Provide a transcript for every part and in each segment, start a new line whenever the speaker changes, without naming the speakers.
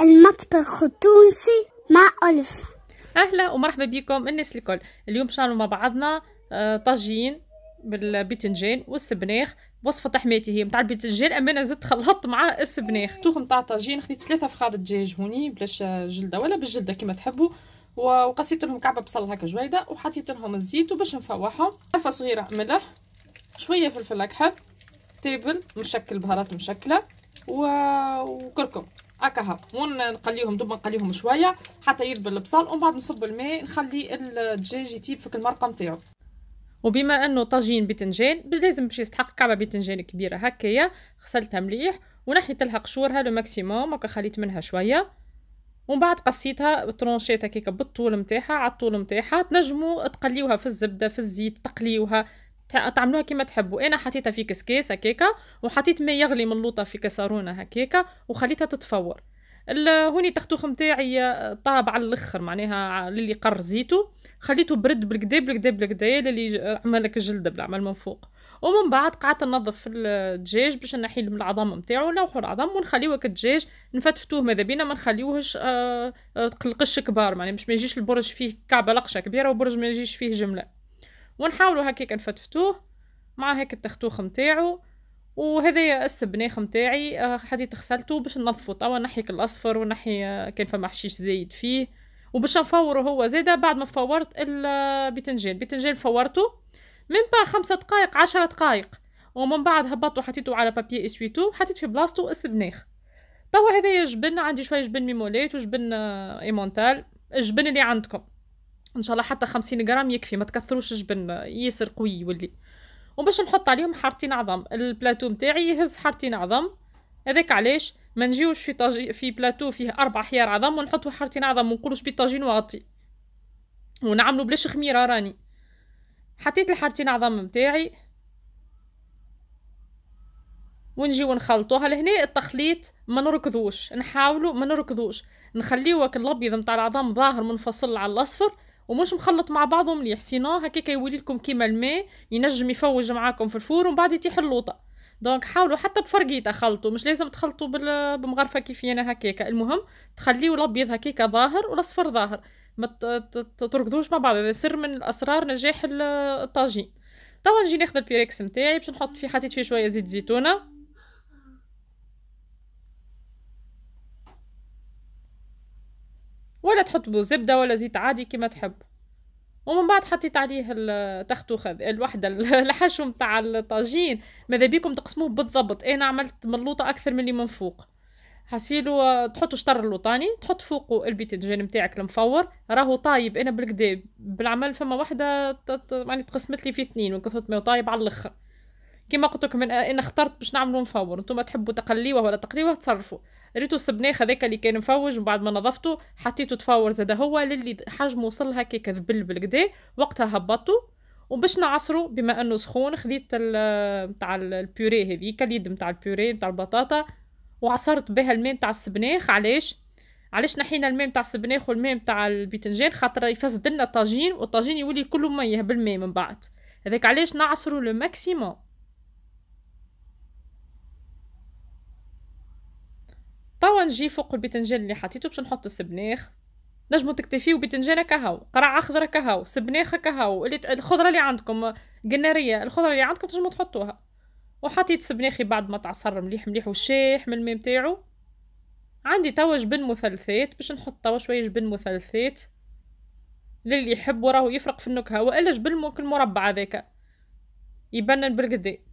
المطبخ التونسي مع ألف أهلا ومرحبا بكم الناس الكل اليوم باش مع بعضنا آه، طاجين بالبيتنجان والسبناخ وصفة حماتي هي متاع البيتنجان أما أنا زدت خلطت مع السبناخ توخ متاع الطاجين خديت ثلاثة فخاد دجاج هوني بلاش جلدة ولا بالجلدة كما تحبوا وقصيت لهم كعبة بصل هكا جويدة وحطيت لهم الزيت وباش نفوحهم قرفة صغيرة ملح شوية فلفل أكحل تيبل مشكل بهارات مشكلة و... وكركم هكا هاو دوب نقليهم شويه حتى يذبل البصل ومن بعد نصب الماء نخلي الدجاج يطيب في المرقه نتاعو وبما انه طاجين بتنجان لازم باش يستحق كعبه بتنجان كبيره هكايا غسلتها مليح ونحيت لها قشورها لو ماكسيموم هكا خليت منها شويه ومن بعد قصيتها ترونشيت هكاك بالطول نتاعها على الطول نتاعها تنجموا تقليوها في الزبده في الزيت تقليوها تعملوها كيما تحبوا انا حطيتها في كسكاس هكاكا وحطيت ما يغلي من لوطه في كسرونه هكاكا وخليتها تتفور هوني تختوخ نتاعي آه، طاب على الاخر معناها للي قر زيتو خليته برد بالكدا بالكدا بالكدا للي عمل لك الجلد بالعمل من فوق ومن بعد قعدت ننظف الدجاج باش نحي العظم نتاعو نلوحو العظم ونخليوه كدجاج نفتفتوه ماذا بينا ما نخليوهش آه, آه، قلقش كبار معناها باش ما يجيش البرج فيه كعبه لقشه كبيره وبرج ما يجيش فيه جمله ونحاولوا هكيك نفتفتوه مع هيك التختوخ متاعو وهذايا السبناخ متاعي آه، حديت تغسلته باش ننظفه توا نحي الاصفر ونحي كان فما حشيش زايد فيه وباش نفوره هو زيدا بعد ما فورت البتنجان بتنجان فورته من بعد خمسة دقائق عشرة دقائق ومن بعد هبطته حطيته على بابي اسويتو حطيت في بلاصتو السبناخ توا هذايا جبن عندي شويه جبن ميمولات وجبن آه، ايمونتال الجبن اللي عندكم ان شاء الله حتى 50 غرام يكفي ما تكثروش جبن ياسر قوي يولي وباش نحط عليهم حارتين عظم البلاتو نتاعي يهز حارتين عظم هذاك علاش ما نجيوش في طاجي في بلاتو فيه اربع حيار عظم ونحطوا حارتين عظم ونقولوش بالطاجين واطي ونعملوا بلاش خميره راني حطيت الحارتين عظم نتاعي ونجي ونخلطوها لهنا التخليط ما نركضوش نحاولوا ما نركضوش نخليوه الابيض نتاع العظام ظاهر منفصل على الاصفر ومش مخلط مع بعضه مليح سينو هكا كيولي لكم كيما الماء ينجم يفوج معاكم في الفور ومن بعد يطيح اللوطه دونك حاولوا حتى بفرقيطه خلطوا مش لازم تخلطوا بال... بمغرفه كيفي انا هكاك المهم تخليه الابيض هكاك ظاهر والاصفر ظاهر ما تركضوش مع بعض هذا سر من اسرار نجاح الطاجين توا نجي ناخذ البيريكس نتاعي باش نحط فيه حطيت فيه شويه زيت زيتونه ولا تحط بو زبده ولا زيت عادي كما تحب ومن بعد حطيت عليه التختوخ الوحدة الحشو متاع الطاجين ماذا بيكم تقسموه بالضبط انا عملت من اللوطة اكثر من اللي من فوق حسيلو تحطو شطر اللوطاني تحط فوقه البيتجان نتاعك المفور راهو طايب انا بالكدا بالعمل فما وحده يعني تقسمت لي في اثنين وكثرت ما طايب على الاخر كما قلت لكم انا اخترت باش نعملو مفور نتوما تحبوا تقليوه ولا تقليوه تصرفوا ريتو السبناخ هذاك اللي كان مفوج وبعد ما نظفته حطيته تفاور زاد هو للي حجمه وصل هكا كذبل بالكدا وقتها هبطته وباش نعصره بما انه سخون خذيت نتاع البيوري هذيك اليد نتاع البيوري نتاع البطاطا وعصرت بها الماء نتاع السبناخ علاش علاش نحينا الماء نتاع السبناخ والماء نتاع الباذنجان خاطر يفسد لنا الطاجين والطاجين يولي كله ميه بالماء من بعد هذاك علاش نعصرو لو ماكسيموم توا نجي فوق البتنجان اللي حطيته باش نحط السبناخ نجمو تكتفيو بتنجانه كهو قرع اخضر كهو سبناخه كهو اللي الخضره اللي عندكم قناريه الخضره اللي عندكم تنجمو تحطوها وحطيت سبناخي بعد ما تعصر مليح مليح وشاح من الماء نتاعو عندي توا جبن مثلثات باش نحط توا شويه جبن مثلثات للي يحب وراه يفرق في النكهه والا جبن ممكن مربع هذاك يبنن بالقدي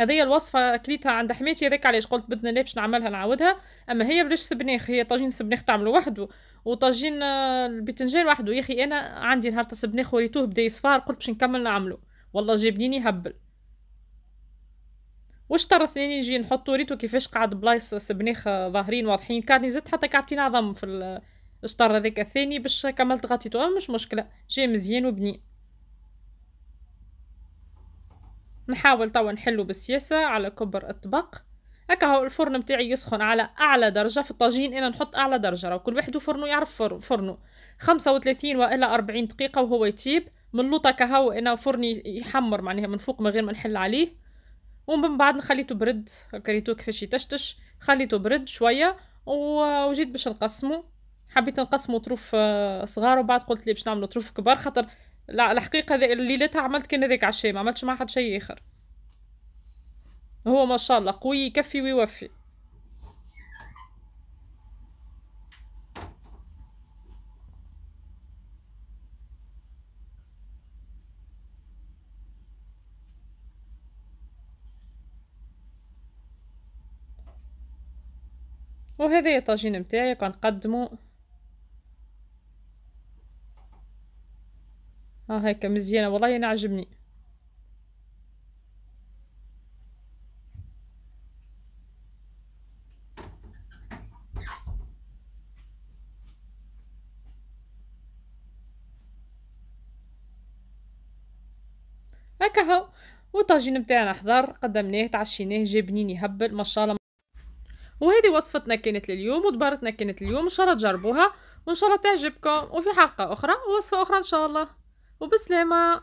هذه الوصفة أكليتها عند حماتي هذاك علاش قلت بإذن الله باش نعملها نعاودها أما هي بلاش سبناخ هي طاجين سبناخ تعملو وحده وطاجين آه، البتنجان وحده يا أخي أنا عندي نهار سبناخ وريتوه بدا يصفار قلت باش نكمل نعمله والله جابنيني هبل واش ترى ثاني نجي نحطو ريتو كيفاش قعد بلايص سبناخ آه، ظاهرين واضحين كارني زدت حتى كعبتين عظم في الشطر هذاك الثاني باش كملت غطيتو آه، مش مشكله جا مزيان وبنين نحاول توا نحلو بالسياسة على كبر الطبق هكا هو الفرن متاعي يسخن على اعلى درجه في الطاجين انا نحط اعلى درجه راه كل واحد فرنه يعرف فرنه 35 والا 40 دقيقه وهو يطيب من لوطا كهو انا فرني يحمر معناها من فوق من غير ما نحل عليه ومن بعد نخليته برد كريتو كيفاش يتشتش خليته برد شويه وجيت باش نقسمه حبيت نقسمه طروف آه، صغار وبعد قلت لي باش نعملو طروف كبار خاطر لا الحقيقه ليلتها عملت كان هذاك عشاء ما عملتش مع حد شيء اخر هو ما شاء الله قوي يكفي ويوفي وهذا الطاجين نتاعي كنقدمو ها آه هيك مزيانة والله أنا عجبني هكا هو والطاجين بتاعنا حضر قدمناه تعشيناه بنين يهبل ما شاء الله وهذه وصفتنا كانت لليوم ودبارتنا كانت اليوم ان شاء الله تجربوها وان شاء الله تعجبكم وفي حلقه اخرى ووصفه اخرى ان شاء الله وبسلامة